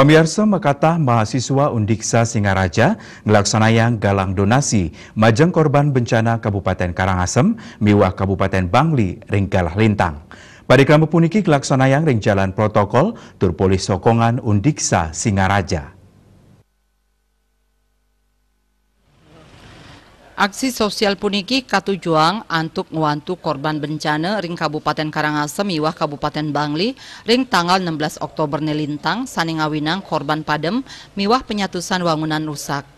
Pemirsa Mekata mahasiswa Undiksa Singaraja melaksanakan galang donasi majang korban bencana Kabupaten Karangasem, Miwah Kabupaten Bangli, Ringgalah Lintang. Pada kelompok puniki yang ring jalan protokol Turpolis Sokongan Undiksa Singaraja. Aksi sosial puniki katujuang antuk nguantu korban bencana ring Kabupaten Karangasem iwah Kabupaten Bangli ring tanggal 16 Oktober nelintang saningawinang korban padem miwah penyatusan wangunan rusak.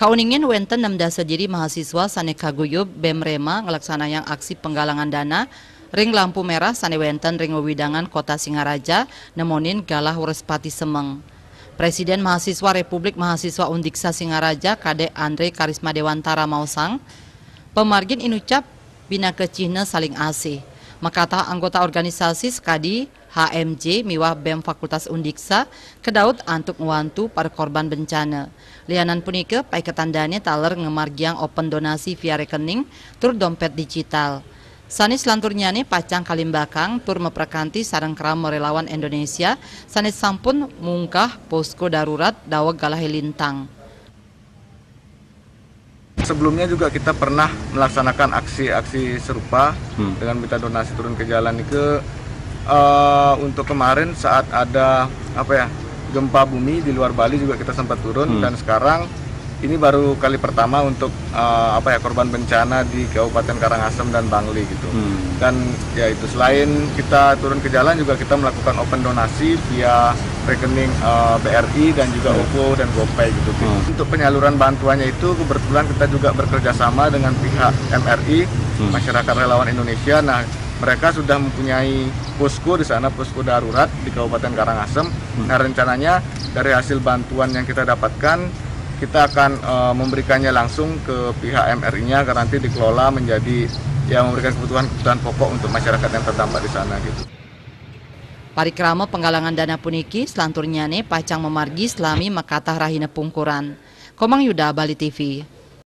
Kauningin wenten nemda sediri mahasiswa Saneka Guyub Bemrema yang aksi penggalangan dana Ring Lampu Merah wenten Ring Wewidangan Kota Singaraja nemonin galah Respati Semeng. Presiden Mahasiswa Republik Mahasiswa Undiksa Singaraja Kade Andre Karisma Dewantara Mausang, pemargin inucap bina kecihna saling asih. Makata anggota organisasi Skadi HMJ Miwah BEM Fakultas Undiksa kedaut antuk nguantu para korban bencana. Lianan punike paiketan ketandanya taler ngemargiang open donasi via rekening tur dompet digital. Sanis Lanturnyani pacang kalimbakang tur meprekanti sarang Kram relawan Indonesia, sanis sampun mungkah posko darurat Dawa galahi lintang. Sebelumnya juga kita pernah melaksanakan aksi-aksi serupa hmm. dengan minta donasi turun ke jalan ke uh, untuk kemarin saat ada apa ya gempa bumi di luar Bali juga kita sempat turun hmm. dan sekarang ini baru kali pertama untuk uh, apa ya korban bencana di Kabupaten Karangasem dan Bangli gitu. Hmm. Dan ya itu selain kita turun ke jalan juga kita melakukan open donasi via rekening uh, eh, BRI dan juga hmm. OVO dan GoPay gitu. Hmm. Untuk penyaluran bantuannya itu kebetulan kita juga bekerja sama dengan pihak MRI, hmm. Masyarakat Relawan Indonesia. Nah, mereka sudah mempunyai posko di sana posko darurat di Kabupaten Karangasem. Hmm. Nah, rencananya dari hasil bantuan yang kita dapatkan kita akan uh, memberikannya langsung ke pihak MRI-nya karena nanti dikelola menjadi yang memberikan kebutuhan-kebutuhan pokok untuk masyarakat yang terdampak di sana gitu. Parikrama penggalangan dana puniki selanturnya ne pacang memargi selami makatah rahine pungkuran. Komang Yuda Bali TV.